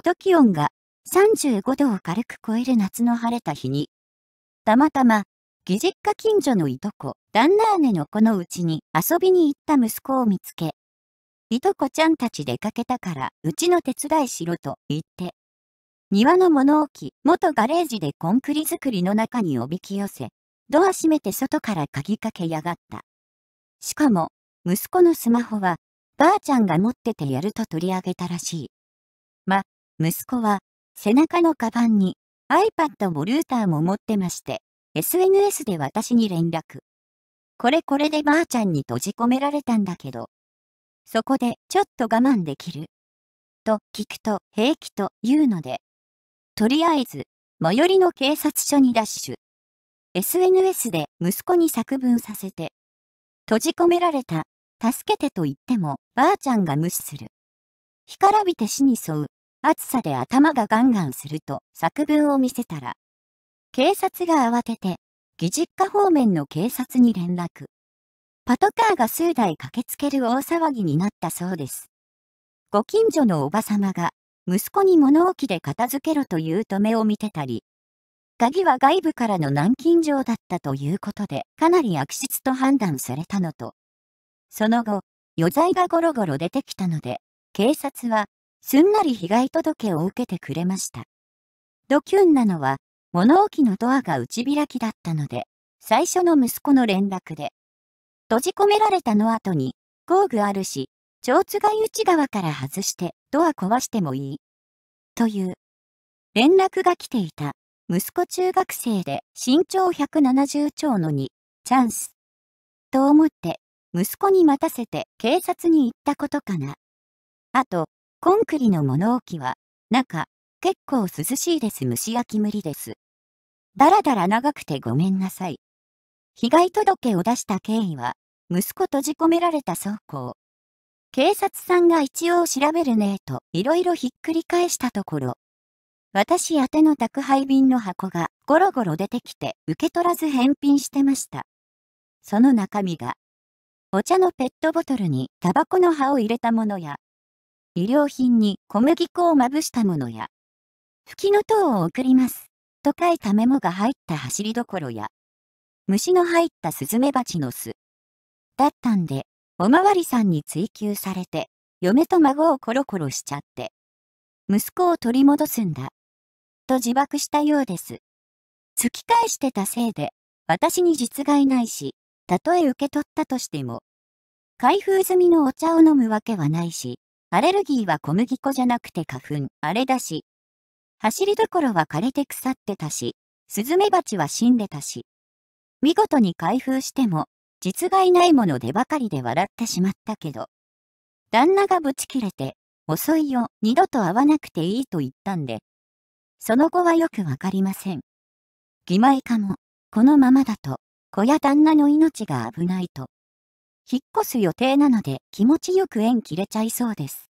外気温が35度を軽く超える夏の晴れた日に、たまたま、義実家近所のいとこ、旦那姉の子のうちに遊びに行った息子を見つけ、いとこちゃんたち出かけたから、うちの手伝いしろと言って、庭の物置、元ガレージでコンクリ作りの中におびき寄せ、ドア閉めて外から鍵かけやがった。しかも、息子のスマホは、ばあちゃんが持っててやると取り上げたらしい。ま、息子は背中のカバンに iPad もルーターも持ってまして、SNS で私に連絡。これこれでばあちゃんに閉じ込められたんだけど、そこでちょっと我慢できる。と聞くと平気と言うので、とりあえず最寄りの警察署にダッシュ。SNS で息子に作文させて、閉じ込められた、助けてと言ってもばあちゃんが無視する。干からびて死に沿う暑さで頭がガンガンすると作文を見せたら、警察が慌てて、義実家方面の警察に連絡。パトカーが数台駆けつける大騒ぎになったそうです。ご近所のおばさまが、息子に物置で片付けろという止めを見てたり、鍵は外部からの軟禁状だったということで、かなり悪質と判断されたのと、その後、余罪がゴロゴロ出てきたので、警察はすんなり被害届を受けてくれました。ドキュンなのは、物置のドアが内開きだったので、最初の息子の連絡で、閉じ込められたの後に、工具あるし、蝶津が内側から外してドア壊してもいい。という、連絡が来ていた、息子中学生で身長170兆の2、チャンス。と思って、息子に待たせて警察に行ったことかな。あと、コンクリの物置は、中、結構涼しいです。蒸し焼き無理です。だらだら長くてごめんなさい。被害届を出した経緯は、息子閉じ込められた庫を。警察さんが一応調べるねえと、いろいろひっくり返したところ、私宛ての宅配便の箱がゴロゴロ出てきて受け取らず返品してました。その中身が、お茶のペットボトルにタバコの葉を入れたものや、医療品に小麦粉をまぶしたものや、吹きの塔を送ります、と書いたメモが入った走りどころや、虫の入ったスズメバチの巣。だったんで、おまわりさんに追及されて、嫁と孫をコロコロしちゃって、息子を取り戻すんだ、と自爆したようです。突き返してたせいで、私に実害ないし、たとえ受け取ったとしても、開封済みのお茶を飲むわけはないし、アレルギーは小麦粉じゃなくて花粉、あれだし。走りどころは枯れて腐ってたし、スズメバチは死んでたし。見事に開封しても、実害ないものでばかりで笑ってしまったけど。旦那がブチ切れて、遅いよ、二度と会わなくていいと言ったんで。その後はよくわかりません。義妹かも、このままだと、子や旦那の命が危ないと。引っ越す予定なので気持ちよく縁切れちゃいそうです。